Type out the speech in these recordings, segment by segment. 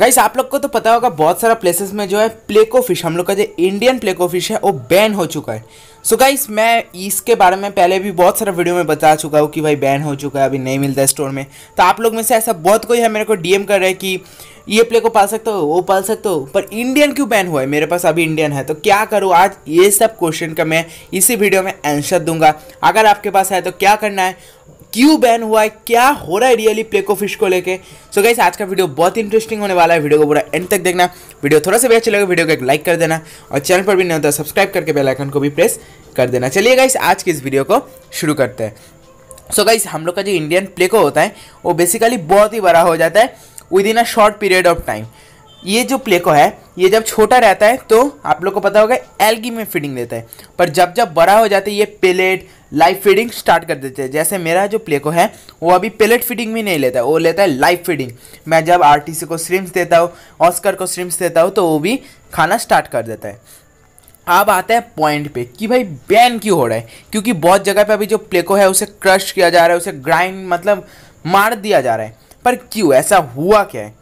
guys आप लोग को तो पता होगा बहुत सारा प्लेसेस में जो है प्लेको फिश हम लोग का जो इंडियन प्लेको फिश है वो बैन हो चुका है सो so गाइस मैं इसके बारे में पहले भी बहुत सारा वीडियो में बता चुका हूँ कि भाई बैन हो चुका है अभी नहीं मिलता है स्टोर में तो आप लोग में से ऐसा बहुत कोई है मेरे को डीएम कर रहे हैं कि ये प्ले को पाल सकते हो वो पाल सकते हो पर इंडियन क्यों बैन हुआ है मेरे पास अभी इंडियन है तो क्या करूँ आज ये सब क्वेश्चन का मैं इसी वीडियो में आंसर दूंगा अगर आपके पास है तो क्या करना है क्यों बैन हुआ है क्या हो रहा है रियली प्लेको फिश को लेके सो गाइस आज का वीडियो बहुत इंटरेस्टिंग होने वाला है वीडियो को पूरा एंड तक देखना वीडियो थोड़ा सा भी अच्छा लगे वीडियो को एक लाइक कर देना और चैनल पर भी नहीं होता सब्सक्राइब करके बेल आइकन को भी प्रेस कर देना चलिए गाइस आज की इस वीडियो को शुरू करते हैं सो so गाइस हम लोग का जो इंडियन प्लेको होता है वो बेसिकली बहुत ही बड़ा हो जाता है with in a short period of time ये जो प्लेको है ये जब छोटा रहता है तो आप लोग को पता होगा एलगी में फीडिंग देता है पर जब जब बड़ा हो जाता है ये पेलेट लाइव फीडिंग स्टार्ट कर देते हैं जैसे मेरा जो प्लेको है वो अभी पेलेट फीडिंग भी नहीं लेता है वो लेता है लाइव फीडिंग मैं जब आर को स्ट्रीम्स देता हूँ ऑस्कर को स्ट्रीम्स देता हूँ तो वो भी खाना स्टार्ट कर देता है अब आता है पॉइंट पे कि भाई बैन क्यों हो रहा है क्योंकि बहुत जगह पे अभी जो प्लेको है उसे क्रश किया जा रहा है उसे ग्राइंड मतलब मार दिया जा रहा है पर क्यों ऐसा हुआ क्या है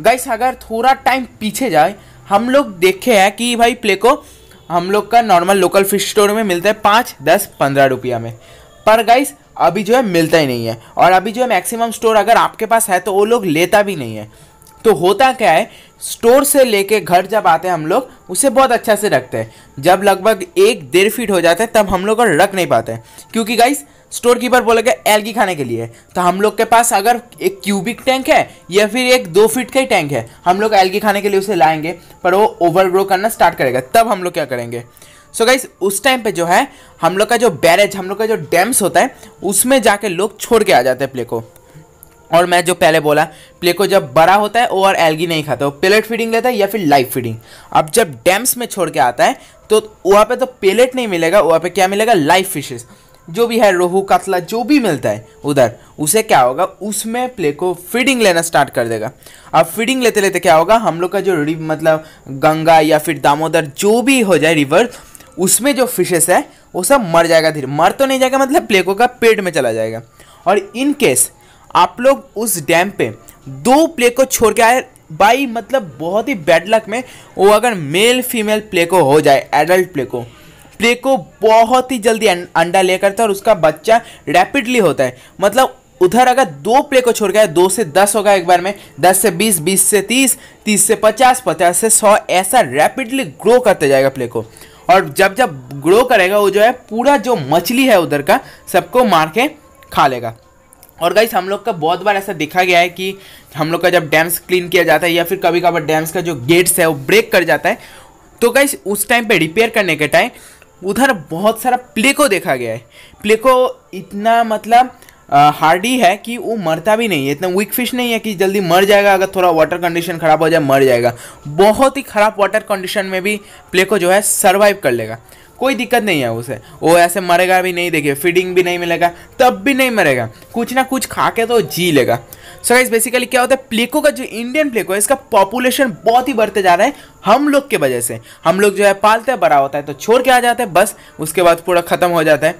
गाइस अगर थोड़ा टाइम पीछे जाए हम लोग देखे हैं कि भाई प्ले को हम लोग का नॉर्मल लोकल फिश स्टोर में मिलता है पाँच दस पंद्रह रुपया में पर गाइस अभी जो है मिलता ही नहीं है और अभी जो है मैक्सिमम स्टोर अगर आपके पास है तो वो लोग लेता भी नहीं है तो होता क्या है स्टोर से लेके घर जब आते हैं हम लोग उसे बहुत अच्छा से रखते हैं जब लगभग एक डेढ़ फीट हो जाते हैं तब हम लोग रख नहीं पाते हैं क्योंकि गाइस स्टोर कीपर बोलेगा एलगी खाने के लिए तो हम लोग के पास अगर एक क्यूबिक टैंक है या फिर एक दो फीट का ही टैंक है हम लोग एलगी खाने के लिए उसे लाएंगे पर वो ओवरग्रो करना स्टार्ट करेगा तब हम लोग क्या करेंगे सो so गाइस उस टाइम पे जो है हम लोग का जो बैरेज हम लोग का जो डैम्स होता है उसमें जाके लोग छोड़ के आ जाते हैं प्ले को और मैं जो पहले बोला प्ले को जब बड़ा होता है और एलगी नहीं खाता वो पेलेट फीडिंग लेता है या फिर लाइव फीडिंग अब जब डैम्स में छोड़ के आता है तो वहाँ पे तो पेलेट नहीं मिलेगा वहाँ पे क्या मिलेगा लाइव फिशेज़ जो भी है रोहू कातला जो भी मिलता है उधर उसे क्या होगा उसमें प्ले को फीडिंग लेना स्टार्ट कर देगा अब फीडिंग लेते लेते क्या होगा हम लोग का जो रिव मतलब गंगा या फिर दामोदर जो भी हो जाए रिवर उसमें जो फिशेस है वो सब मर जाएगा धीरे मर तो नहीं जाएगा मतलब प्लेको का पेट में चला जाएगा और इन केस आप लोग उस डैम पे दो प्ले को छोड़ के आए बाई मतलब बहुत ही बैड लक में वो अगर मेल फीमेल प्ले को हो जाए एडल्ट प्ले को प्ले को बहुत ही जल्दी अं-, अंडा ले करता है और उसका बच्चा रैपिडली होता है मतलब उधर अगर दो प्ले को छोड़ गया दो से दस होगा एक बार में दस से बीस बीस से तीस तीस से पचास पचास से सौ ऐसा रैपिडली ग्रो करते जाएगा प्ले को और जब जब ग्रो करेगा वो जो है पूरा जो मछली है उधर का सबको मार के खा लेगा और गाइस हम लोग का बहुत बार ऐसा देखा गया है कि हम लोग का जब डैम्स क्लीन किया जाता है या फिर कभी कभार डैम्स का जो गेट्स है वो ब्रेक कर जाता है तो गाइस उस टाइम पे रिपेयर करने के टाइम उधर बहुत सारा प्लेको देखा गया है प्ले को इतना मतलब हार्डी है कि वो मरता भी नहीं है इतना वीक फिश नहीं है कि जल्दी मर जाएगा अगर थोड़ा वाटर कंडीशन ख़राब हो जाए मर जाएगा बहुत ही ख़राब वाटर कंडीशन में भी प्लेको जो है सर्वाइव कर लेगा कोई दिक्कत नहीं है उसे वो ऐसे मरेगा भी नहीं देखिए फीडिंग भी नहीं मिलेगा तब भी नहीं मरेगा कुछ ना कुछ खा के तो जी लेगा सो गाइज बेसिकली क्या होता है प्लेको का जो इंडियन प्लेको है इसका पॉपुलेशन बहुत ही बढ़ते जा रहा है हम लोग के वजह से हम लोग जो है पालते हैं बड़ा होता है तो छोड़ के आ जाता है बस उसके बाद पूरा ख़त्म हो जाता है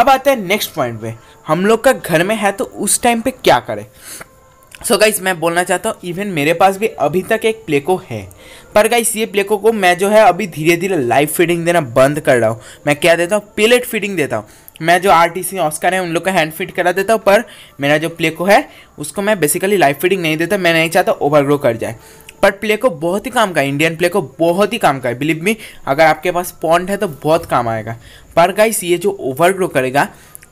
अब आता है नेक्स्ट पॉइंट पे हम लोग का घर में है तो उस टाइम पे क्या करें सो गाइस मैं बोलना चाहता हूँ इवन मेरे पास भी अभी तक एक प्लेको है पर गाइस ये प्लेको को मैं जो है अभी धीरे धीरे लाइव फीडिंग देना बंद कर रहा हूँ मैं क्या देता हूँ पेलेट फीडिंग देता हूँ मैं जो आर टी सी ऑस्कर है उन लोग का हैंड फिट करा देता हूँ पर मेरा जो प्ले को है उसको मैं बेसिकली लाइफ फिटिंग नहीं देता मैं नहीं चाहता ओवरग्रो कर जाए पर प्ले को बहुत ही काम का है इंडियन प्ले को बहुत ही काम का है बिलीव मी अगर आपके पास पॉन्ड है तो बहुत काम आएगा पर गाइस ये जो ओवरग्रो करेगा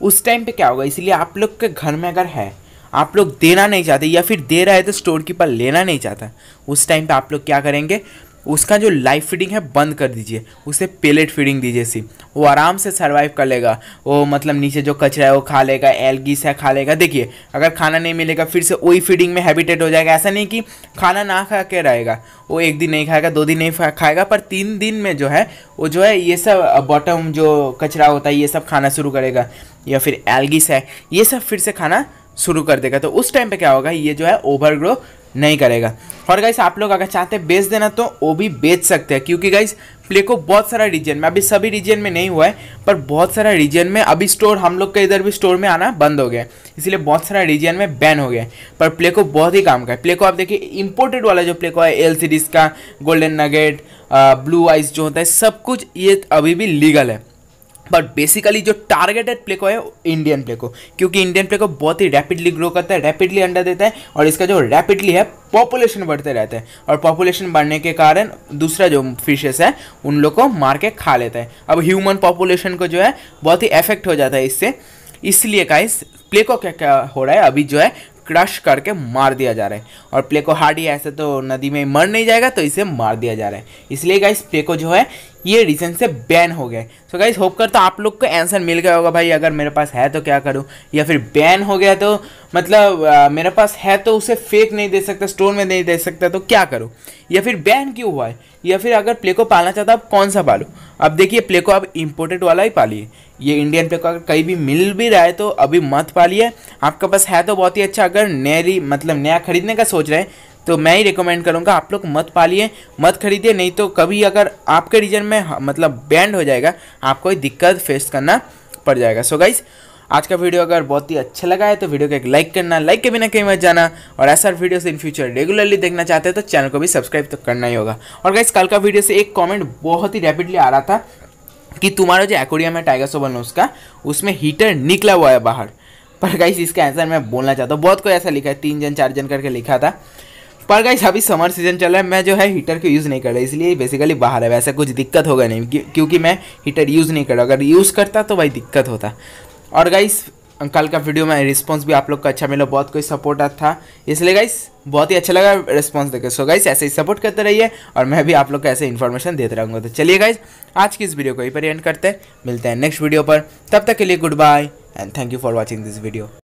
उस टाइम पे क्या होगा इसलिए आप लोग के घर में अगर है आप लोग देना नहीं चाहते या फिर दे रहे हैं तो स्टोर कीपर लेना नहीं चाहता उस टाइम पे आप लोग क्या करेंगे उसका जो लाइफ फीडिंग है बंद कर दीजिए उसे पेलेट फीडिंग दीजिए सिर्फ वो आराम से सर्वाइव कर लेगा वो मतलब नीचे जो कचरा है वो खा लेगा एलगीस है खा लेगा देखिए अगर खाना नहीं मिलेगा फिर से वही फीडिंग में हैबिटेट हो जाएगा ऐसा नहीं कि खाना ना खा के रहेगा वो एक दिन नहीं खाएगा दो दिन नहीं खाएगा पर तीन दिन में जो है वो जो है ये सब बॉटम जो कचरा होता है ये सब खाना शुरू करेगा या फिर एलगीस है ये सब फिर से खाना शुरू कर देगा तो उस टाइम पे क्या होगा ये जो है ओवर नहीं करेगा और गाइस आप लोग अगर चाहते हैं बेच देना तो वो भी बेच सकते हैं क्योंकि गाइस प्ले को बहुत सारा रीजन में अभी सभी रीजन में नहीं हुआ है पर बहुत सारा रीजन में अभी स्टोर हम लोग के इधर भी स्टोर में आना बंद हो गया इसलिए बहुत सारा रीजन में बैन हो गया पर प्ले को बहुत ही काम का है प्ले को आप देखिए इम्पोर्टेड वाला जो प्ले को है एल सीरीज़ का गोल्डन नगेट ब्लू आइस जो होता है सब कुछ ये अभी भी लीगल है बट बेसिकली जो टारगेटेड प्ले को है इंडियन प्ले को क्योंकि इंडियन प्ले को बहुत ही रैपिडली ग्रो करता है रैपिडली अंडा देता है और इसका जो रैपिडली है पॉपुलेशन बढ़ते रहते हैं और पॉपुलेशन बढ़ने के कारण दूसरा जो फिशेस है उन लोग को मार के खा लेता है अब ह्यूमन पॉपुलेशन को जो है बहुत ही अफेक्ट हो जाता है इससे इसलिए का इस प्ले को क्या क्या हो रहा है अभी जो है क्रश करके मार दिया जा रहा है और प्ले को हार्ड ही ऐसे तो नदी में मर नहीं जाएगा तो इसे मार दिया जा रहा है इसलिए इस प्ले को जो है ये रीजन से बैन हो गए सो गाइज होप कर तो आप लोग को आंसर मिल गया होगा भाई अगर मेरे पास है तो क्या करूँ या फिर बैन हो गया तो मतलब आ, मेरे पास है तो उसे फेक नहीं दे सकता स्टोर में नहीं दे सकता तो क्या करूँ या फिर बैन क्यों हुआ है या फिर अगर प्ले को पालना चाहता आप कौन सा पालो अब देखिए प्ले को आप इम्पोर्टेड वाला ही पालिए ये इंडियन प्ले को अगर कहीं भी मिल भी रहा है तो अभी मत पालिए आपके पास है तो बहुत ही अच्छा अगर नई मतलब नया खरीदने का सोच रहे हैं तो मैं ही रिकमेंड करूँगा आप लोग मत पालिए मत खरीदिए नहीं तो कभी अगर आपके रीजन में मतलब बैंड हो जाएगा आपको दिक्कत फेस करना पड़ जाएगा सो गाइज़ आज का वीडियो अगर बहुत ही अच्छा लगा है तो वीडियो को एक लाइक करना लाइक के बिना कहीं मत जाना और ऐसा वीडियोस इन फ्यूचर रेगुलरली देखना चाहते हैं तो चैनल को भी सब्सक्राइब तो करना ही होगा और गाइस कल का वीडियो से एक कमेंट बहुत ही रैपिडली आ रहा था कि तुम्हारा जो एक्वेरियम है टाइगर सोबन उसका उसमें हीटर निकला हुआ है बाहर पर गाइस इसका आंसर मैं बोलना चाहता हूँ बहुत कोई ऐसा लिखा है तीन जन चार जन करके लिखा था पर गाइस अभी समर सीजन चल रहा है मैं जो है हीटर को यूज़ नहीं कर रहा इसलिए बेसिकली बाहर है वैसे कुछ दिक्कत होगा नहीं क्योंकि मैं हीटर यूज़ नहीं कर रहा अगर यूज़ करता तो भाई दिक्कत होता और गाइस कल का वीडियो में रिस्पांस भी आप लोग का अच्छा मिला बहुत कोई सपोर्ट था इसलिए गाइस बहुत ही अच्छा लगा रिस्पॉन्स देकर सो गाइस ऐसे ही सपोर्ट करते रहिए और मैं भी आप लोग को ऐसे इन्फॉर्मेशन देते रहूँगा तो चलिए गाइस आज की इस वीडियो को यहीं पर एंड करते हैं मिलते हैं नेक्स्ट वीडियो पर तब तक के लिए good bye and thank you for watching this video